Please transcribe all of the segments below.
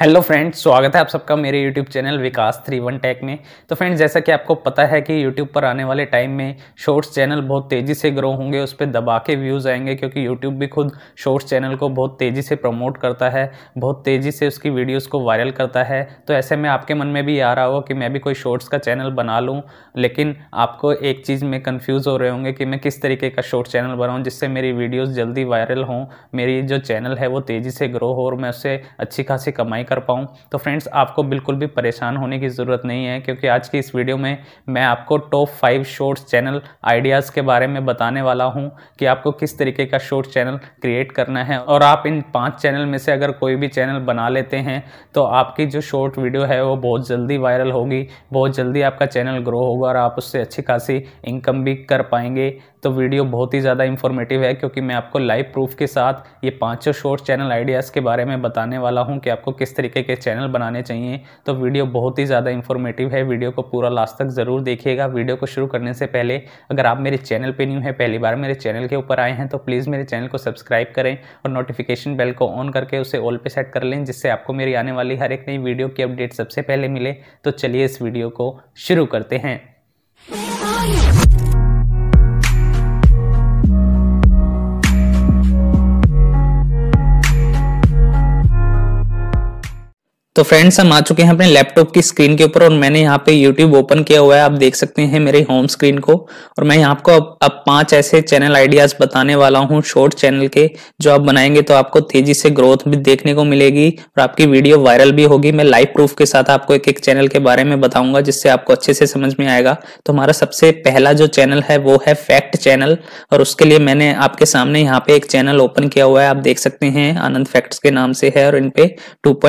hello friends स्वागत है आप सबका मेरे YouTube channel Vikas three one tech में तो फ्रेंड्स जैसा कि आपको पता है कि यूट्यूब पर आने वाले टाइम में शॉर्ट्स चैनल बहुत तेज़ी से ग्रो होंगे उस पर दबा के व्यूज़ आएंगे क्योंकि यूट्यूब भी खुद शॉर्ट्स चैनल को बहुत तेज़ी से प्रमोट करता है बहुत तेज़ी से उसकी वीडियोज़ को वायरल करता है तो ऐसे में आपके मन में भी आ रहा होगा कि मैं भी कोई शॉर्ट्स का चैनल बना लूँ लेकिन आपको एक चीज़ में कन्फ्यूज़ हो रहे होंगे कि मैं किस तरीके का शॉर्ट्स चैनल बनाऊँ जिससे मेरी वीडियोज़ जल्दी वायरल हों मेरी जो चैनल है वो तेज़ी से ग्रो हो और मैं उससे अच्छी खासी कमाई नहीं कर पाऊँ तो फ्रेंड्स आपको बिल्कुल भी परेशान होने की ज़रूरत नहीं है क्योंकि आज की इस वीडियो में मैं आपको top five shorts channel ideas के बारे में बताने वाला हूँ कि आपको किस तरीके का शॉर्ट चैनल क्रिएट करना है और आप इन पाँच चैनल में से अगर कोई भी चैनल बना लेते हैं तो आपकी जो शॉर्ट वीडियो है वो बहुत जल्दी वायरल होगी बहुत जल्दी आपका चैनल ग्रो होगा और आप उससे अच्छी खासी इनकम भी कर पाएंगे तो वीडियो बहुत ही ज़्यादा इन्फॉर्मेटिव है क्योंकि मैं आपको लाइव प्रूफ के साथ ये पांचों शॉर्ट चैनल आइडियाज़ के बारे में बताने वाला हूँ कि आपको किस तरीके के चैनल बनाने चाहिए तो वीडियो बहुत ही ज़्यादा इन्फॉर्मेटिव है वीडियो को पूरा लास्ट तक ज़रूर देखिएगा वीडियो को शुरू करने से पहले अगर आप मेरे चैनल पर न्यू है पहली बार मेरे चैनल के ऊपर आए हैं तो प्लीज़ मेरे चैनल को सब्सक्राइब करें और नोटिफिकेशन बेल को ऑन करके उसे ऑल पे सेट कर लें जिससे आपको मेरी आने वाली हर एक नई वीडियो की अपडेट सबसे पहले मिले तो चलिए इस वीडियो को शुरू करते हैं तो फ्रेंड्स हम आ चुके हैं अपने लैपटॉप की स्क्रीन के ऊपर और मैंने यहाँ पे यूट्यूब ओपन किया हुआ है आप देख सकते हैं मेरे होम स्क्रीन को और मैं यहाँ आपको अब, अब पांच ऐसे चैनल आइडियाज बताने वाला हूँ शॉर्ट चैनल के जो आप बनाएंगे तो आपको तेजी से ग्रोथ भी देखने को मिलेगी और आपकी वीडियो वायरल भी होगी मैं लाइव प्रूफ के साथ आपको एक एक चैनल के बारे में बताऊंगा जिससे आपको अच्छे से समझ में आएगा तो हमारा सबसे पहला जो चैनल है वो है फैक्ट चैनल और उसके लिए मैंने आपके सामने यहाँ पे एक चैनल ओपन किया हुआ है आप देख सकते हैं आनंद फैक्ट्स के नाम से है और इनपे टू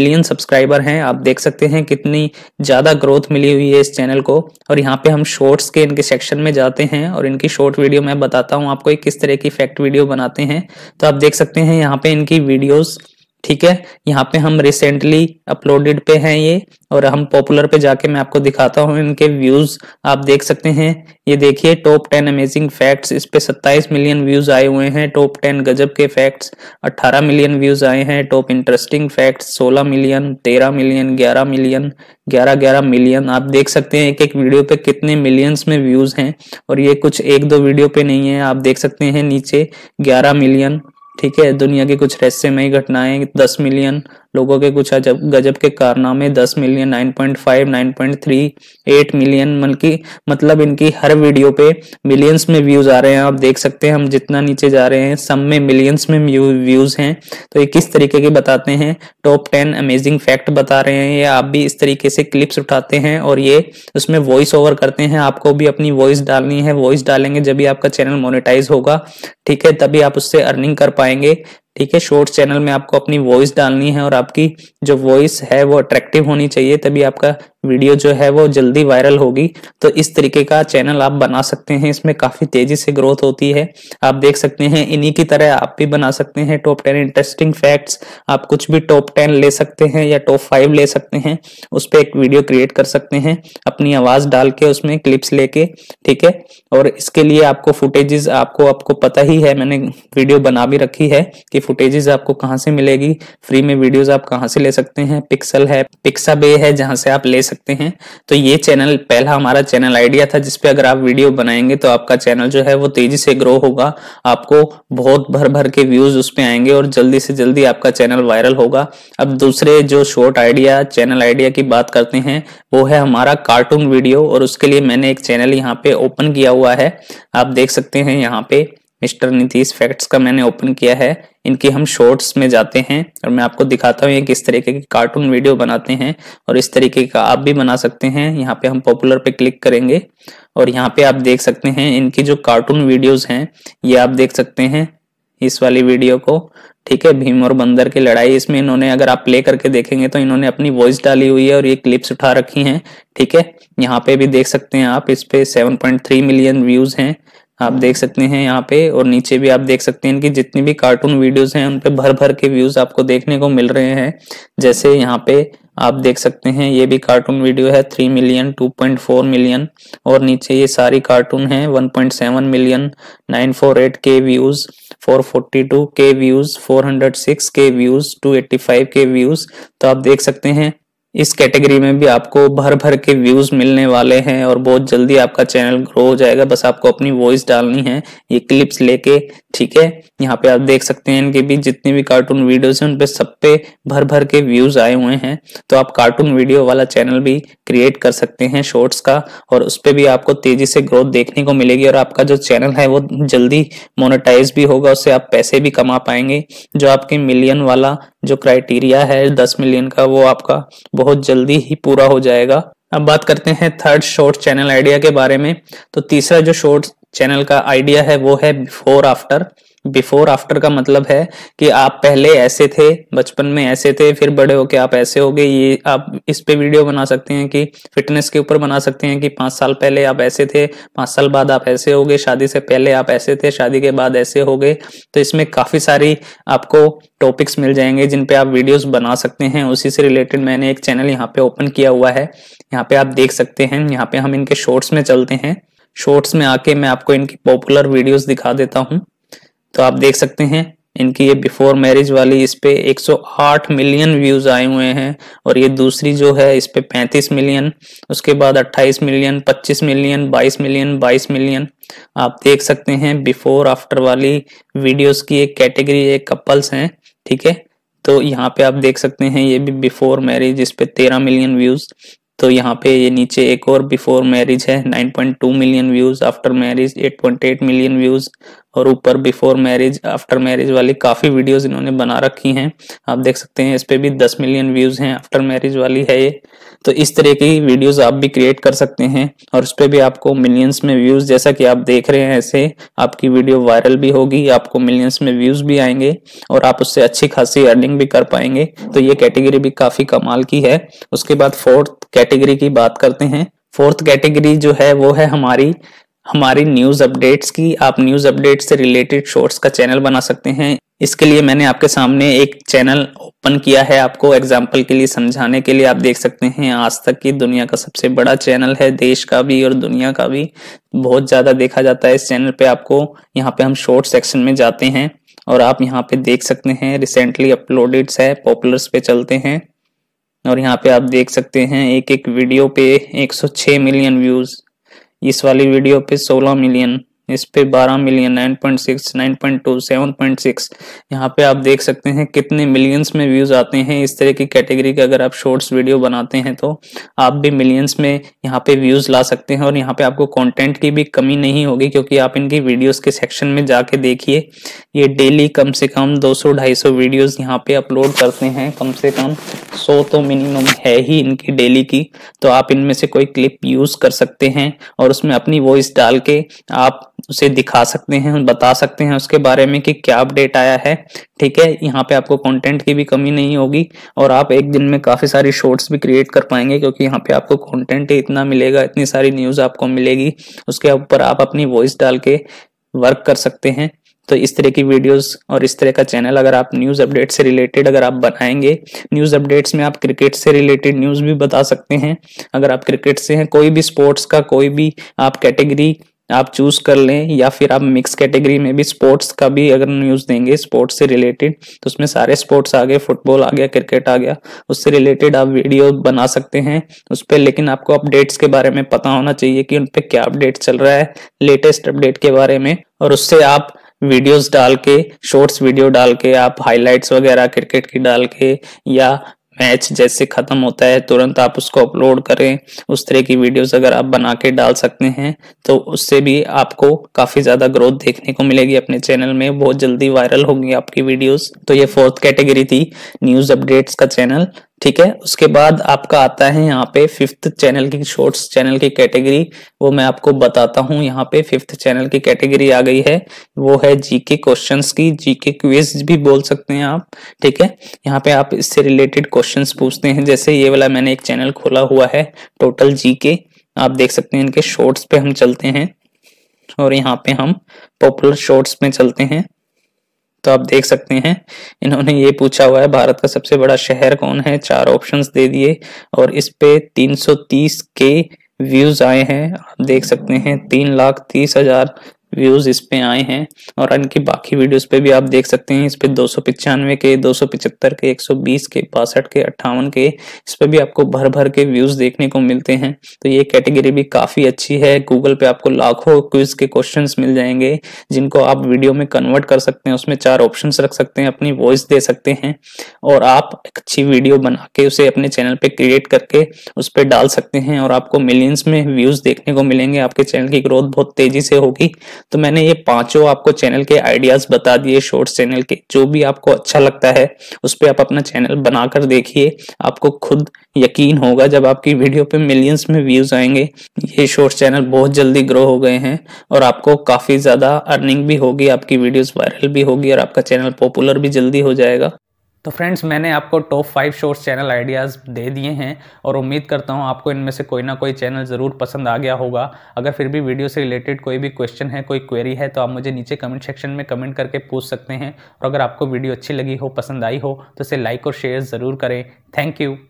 मिलियन मिलियन सब्सक्राइबर हैं आप देख सकते हैं कितनी ज़्यादा ग्रोथ मिली हुई है इस चैनल को और यहाँ पे हम शॉर्ट्स के इनके सेक्शन में जाते हैं और इनकी शॉर्ट वीडियो मैं बताता हूँ आपको किस तरह की फैक्ट वीडियो बनाते हैं तो आप देख सकते हैं यहाँ पे इनकी वीडियोज़ ठीक है यहाँ पे हम रिसेंटली अपलोडेड पे हैं ये और हम पॉपुलर पे जाके मैं आपको दिखाता हूँ इनके व्यूज आप देख सकते हैं ये देखिए टॉप टेन अमेजिंग फैक्ट्स इस पे सत्ताईस मिलियन व्यूज आए हुए हैं टॉप टेन गजब के फैक्ट्स अट्ठारह मिलियन व्यूज आए हैं टॉप इंटरेस्टिंग फैक्ट्स सोलह मिलियन तेरह मिलियन ग्यारह मिलियन ग्यारह ग्यारह मिलियन आप देख सकते हैं एक एक वीडियो पे कितने मिलियंस में व्यूज हैं और ये कुछ एक दो वीडियो पे नहीं है आप देख सकते हैं नीचे ग्यारह मिलियन ठीक है दुनिया की कुछ रहस्यमयी घटनाएं दस मिलियन लोगों के कुछ अजब गजब के कारनामे 10 मिलियन 9.5 9.3 8 मिलियन बल्कि मतलब इनकी हर वीडियो पे मिलियंस में व्यूज आ रहे हैं आप देख सकते हैं हम जितना नीचे जा रहे हैं सब में मिलियंस में व्यूज हैं तो ये किस तरीके के बताते हैं टॉप टेन अमेजिंग फैक्ट बता रहे हैं ये आप भी इस तरीके से क्लिप्स उठाते हैं और ये उसमें वॉइस ओवर करते हैं आपको भी अपनी वॉइस डालनी है वॉइस डालेंगे जब भी आपका चैनल मोनिटाइज होगा ठीक है तभी आप उससे अर्निंग कर पाएंगे ठीक है शॉर्ट चैनल में आपको अपनी वॉइस डालनी है और आपकी जो वॉइस है वो अट्रैक्टिव होनी चाहिए तभी आपका वीडियो जो है वो जल्दी वायरल होगी तो इस तरीके का चैनल आप बना सकते हैं इसमें काफी तेजी से ग्रोथ होती है आप देख सकते हैं इन्हीं की तरह आप भी बना सकते हैं टॉप टेन इंटरेस्टिंग फैक्ट्स आप कुछ भी टॉप टेन ले सकते हैं या टॉप फाइव ले सकते हैं उस पर एक वीडियो क्रिएट कर सकते हैं अपनी आवाज डाल के उसमें क्लिप्स लेके ठीक है और इसके लिए आपको फुटेजेस आपको आपको पता ही है मैंने वीडियो बना भी रखी है कि फुटेजेस आपको कहाँ से मिलेगी फ्री में वीडियोज आप कहाँ से ले सकते हैं पिक्सल है पिक्सा बे है जहां से आप ले सकते हैं तो ये चैनल पहला हमारा चैनल आइडिया था जिसपे अगर आप वीडियो बनाएंगे तो आपका चैनल जो है वो तेजी से ग्रो होगा आपको बहुत भर भर के व्यूज उसमें आएंगे और जल्दी से जल्दी आपका चैनल वायरल होगा अब दूसरे जो शॉर्ट आइडिया चैनल आइडिया की बात करते हैं वो है हमारा कार्टून वीडियो और उसके लिए मैंने एक चैनल यहाँ पे ओपन किया हुआ है आप देख सकते हैं यहाँ पे मिस्टर नीतीश फैक्ट्स का मैंने ओपन किया है इनकी हम शॉर्ट्स में जाते हैं और मैं आपको दिखाता हूँ ये किस तरीके की कार्टून वीडियो बनाते हैं और इस तरीके का आप भी बना सकते हैं यहाँ पे हम पॉपुलर पे क्लिक करेंगे और यहाँ पे आप देख सकते हैं इनकी जो कार्टून वीडियोज हैं ये आप देख सकते हैं इस वाली वीडियो को ठीक है भीम और बंदर की लड़ाई इसमें इन्होंने अगर आप प्ले करके देखेंगे तो इन्होंने अपनी वॉइस डाली हुई है और ये क्लिप्स उठा रखी हैं ठीक है यहाँ पे भी देख सकते हैं आप इस पे 7.3 मिलियन व्यूज हैं आप देख सकते हैं यहाँ पे और नीचे भी आप देख सकते हैं इनकी जितनी भी कार्टून वीडियोस हैं उन पे भर भर के व्यूज आपको देखने को मिल रहे हैं जैसे यहाँ पे आप देख सकते हैं ये भी कार्टून वीडियो है three million two point four million और नीचे ये सारी कार्टून है one point seven million nine four eight K views four forty two K views four hundred six K views two eighty five K views तो आप देख सकते हैं इस कैटेगरी में भी आपको भर भर के व्यूज मिलने वाले हैं और बहुत जल्दी आपका चैनल ग्रो हो जाएगा बस आपको अपनी वॉइस डालनी है ये क्लिप्स लेके ठीक है यहाँ पे आप देख सकते हैं इनके भी जितने भी कार्टून वीडियोस हैं उन पे सब पे भर भर के व्यूज आए हुए हैं तो आप कार्टून वीडियो वाला चैनल भी क्रिएट कर सकते हैं शॉर्ट्स का और उस पर भी आपको तेजी से ग्रोथ देखने को मिलेगी और आपका जो चैनल है वो जल्दी मोनिटाइज भी होगा उससे आप पैसे भी कमा पाएंगे जो आपके मिलियन वाला जो क्राइटेरिया है दस मिलियन का वो आपका बहुत जल्दी ही पूरा हो जाएगा अब बात करते हैं थर्ड शॉर्ट चैनल आइडिया के बारे में तो तीसरा जो शॉर्ट चैनल का आइडिया है वो है बिफोर आफ्टर बिफोर आफ्टर का मतलब है कि आप पहले ऐसे थे बचपन में ऐसे थे फिर बड़े होके आप ऐसे हो गए ये आप इस पे वीडियो बना सकते हैं कि फिटनेस के ऊपर बना सकते हैं कि पांच साल पहले आप ऐसे थे पांच साल बाद आप ऐसे हो गए शादी से पहले आप ऐसे थे शादी के बाद ऐसे हो गए तो इसमें काफ़ी सारी आपको टॉपिक्स मिल जाएंगे जिन पे आप वीडियोस बना सकते हैं उसी से रिलेटेड मैंने एक चैनल यहाँ पे ओपन किया हुआ है यहाँ पे आप देख सकते हैं यहाँ पे हम इनके शॉर्ट्स में चलते हैं शॉर्ट्स में आके मैं आपको इनकी पॉपुलर वीडियोस दिखा देता हूं तो आप देख सकते हैं इनकी ये बिफोर मैरिज वाली इस पे 108 मिलियन व्यूज आए हुए हैं और ये दूसरी जो है इस पे 35 मिलियन उसके बाद 28 मिलियन 25 मिलियन 22 मिलियन 22 मिलियन आप देख सकते हैं बिफोर आफ्टर वाली वीडियोस की एक कैटेगरी एक कपल्स हैं ठीक है तो यहाँ पे आप देख सकते हैं ये भी बिफोर मैरिज इस पे तेरह मिलियन व्यूज तो यहाँ पे ये नीचे एक और बिफोर मैरिज है 9.2 million views after marriage 8.8 million views और ऊपर बिफोर मैरिज आफ्टर मैरिज वाली काफी वीडियोस इन्होंने बना रखी हैं आप देख सकते हैं इस पे भी 10 मिलियन व्यूज हैं आफ्टर मैरिज वाली है ये तो इस तरह की वीडियोस आप भी क्रिएट कर सकते हैं और उस पर भी आपको मिलियंस में व्यूज जैसा कि आप देख रहे हैं ऐसे आपकी वीडियो वायरल भी होगी आपको मिलियंस में व्यूज भी आएंगे और आप उससे अच्छी खासी अर्निंग भी कर पाएंगे तो ये कैटेगरी भी काफी कमाल की है उसके बाद फोर्थ कैटेगरी की बात करते हैं फोर्थ कैटेगरी जो है वो है हमारी हमारी न्यूज अपडेट्स की आप न्यूज अपडेट से रिलेटेड शॉर्ट्स का चैनल बना सकते हैं इसके लिए मैंने आपके सामने एक चैनल ओपन किया है आपको एग्जाम्पल के लिए समझाने के लिए आप देख सकते हैं आज तक की दुनिया का सबसे बड़ा चैनल है देश का भी और दुनिया का भी बहुत ज्यादा देखा जाता है इस चैनल पे आपको यहाँ पे हम शॉर्ट सेक्शन में जाते हैं और आप यहाँ पे देख सकते हैं रिसेंटली अपलोडेड्स है पॉपुलर्स पे चलते हैं और यहाँ पे आप देख सकते हैं एक एक वीडियो पे 106 मिलियन व्यूज इस वाली वीडियो पे 16 मिलियन इस पे 12 मिलियन 9.6 9.2 7.6 यहाँ पे आप देख सकते हैं कितने मिलियंस में व्यूज आते हैं इस तरह की कैटेगरी के अगर आप शॉर्ट्स वीडियो बनाते हैं तो आप भी मिलियंस में यहाँ पे व्यूज ला सकते हैं और यहाँ पे आपको कंटेंट की भी कमी नहीं होगी क्योंकि आप इनकी वीडियोस के सेक्शन में जाके देखिए ये डेली कम से कम दो 200 250 वीडियोस यहाँ पे अपलोड करते हैं कम से कम 100 तो मिनिमम है ही इनकी डेली की तो आप इनमें से कोई क्लिप यूज कर सकते हैं और उसमें अपनी वॉइस डाल के आप उसे दिखा सकते हैं बता सकते हैं उसके बारे में कि क्या अपडेट आया है ठीक है यहाँ पे आपको कंटेंट की भी कमी नहीं होगी और आप एक दिन में काफी सारी शॉर्ट्स भी क्रिएट कर पाएंगे क्योंकि यहाँ पे आपको कंटेंट इतना मिलेगा इतनी सारी न्यूज आपको मिलेगी उसके ऊपर आप अपनी वॉइस डाल के वर्क कर सकते हैं तो इस तरह की वीडियोस और इस तरह का चैनल अगर आप न्यूज़ अपडेट से रिलेटेड अगर आप बनाएंगे न्यूज़ अपडेट्स में आप क्रिकेट से रिलेटेड न्यूज़ भी बता सकते हैं अगर आप क्रिकेट से हैं कोई भी स्पोर्ट्स का कोई भी आप कैटेगरी आप चूज कर लें या फिर आप मिक्स कैटेगरी में भी स्पोर्ट्स का भी अगर न्यूज देंगे स्पोर्ट्स से रिलेटेड तो उसमें सारे स्पोर्ट्स आ गए फुटबॉल आ गया क्रिकेट आ गया उससे रिलेटेड आप वीडियो बना सकते हैं उस पर लेकिन आपको अपडेट्स के बारे में पता होना चाहिए कि उन पर क्या अपडेट चल रहा है लेटेस्ट अपडेट के बारे में और उससे आप वीडियोस डाल के शॉर्ट्स वीडियो डाल के आप हाइलाइट्स वगैरह क्रिकेट की डाल के या मैच जैसे खत्म होता है तुरंत आप उसको अपलोड करें उस तरह की वीडियोस अगर आप बना के डाल सकते हैं तो उससे भी आपको काफी ज्यादा ग्रोथ देखने को मिलेगी अपने चैनल में बहुत जल्दी वायरल होगी आपकी वीडियोस तो ये फोर्थ कैटेगरी थी न्यूज अपडेट्स का चैनल ठीक है उसके बाद आपका आता है यहाँ पे फिफ्थ चैनल की शॉर्ट्स चैनल की कैटेगरी वो मैं आपको बताता हूँ यहाँ पे फिफ्थ चैनल की कैटेगरी आ गई है वो है जीके क्वेश्चंस की जीके क्विज भी बोल सकते हैं आप ठीक है यहाँ पे आप इससे रिलेटेड क्वेश्चंस पूछते हैं जैसे ये वाला मैंने एक चैनल खोला हुआ है टोटल जीके आप देख सकते हैं इनके शॉर्ट्स पे हम चलते हैं और यहाँ पे हम पॉपुलर शॉर्ट्स में चलते हैं तो आप देख सकते हैं इन्होंने ये पूछा हुआ है भारत का सबसे बड़ा शहर कौन है चार ऑप्शंस दे दिए और इस पे 330 के व्यूज आए हैं आप देख सकते हैं तीन लाख तीस हजार व्यूज इस पे आए हैं और इनके बाकी वीडियोस पे भी आप देख सकते हैं इस पे दो के दो के बीस के बासठ के अट्ठावन के इस पे भी आपको भर भर के व्यूज देखने को मिलते हैं तो ये कैटेगरी भी काफी अच्छी है गूगल पे आपको लाखों क्विज के क्वेश्चन मिल जाएंगे जिनको आप वीडियो में कन्वर्ट कर सकते हैं उसमें चार ऑप्शन रख सकते हैं अपनी वॉइस दे सकते हैं और आप अच्छी वीडियो बना के उसे अपने चैनल पे क्रिएट करके उस पर डाल सकते हैं और आपको मिलियंस में व्यूज देखने को मिलेंगे आपके चैनल की ग्रोथ बहुत तेजी से होगी तो मैंने ये पांचों आपको चैनल के आइडियाज बता दिए शॉर्ट्स चैनल के जो भी आपको अच्छा लगता है उस पर आप अपना चैनल बनाकर देखिए आपको खुद यकीन होगा जब आपकी वीडियो पे मिलियंस में व्यूज आएंगे ये शॉर्ट्स चैनल बहुत जल्दी ग्रो हो गए हैं और आपको काफी ज्यादा अर्निंग भी होगी आपकी वीडियोस वायरल भी होगी और आपका चैनल पॉपुलर भी जल्दी हो जाएगा तो फ्रेंड्स मैंने आपको top five shorts channel ideas दे दिए हैं और उम्मीद करता हूँ आपको इनमें से कोई ना कोई चैनल ज़रूर पसंद आ गया होगा अगर फिर भी वीडियो से रिलेटेड कोई भी क्वेश्चन है कोई क्वेरी है तो आप मुझे नीचे कमेंट सेक्शन में कमेंट करके पूछ सकते हैं और अगर आपको वीडियो अच्छी लगी हो पसंद आई हो तो इसे लाइक और शेयर ज़रूर करें थैंक यू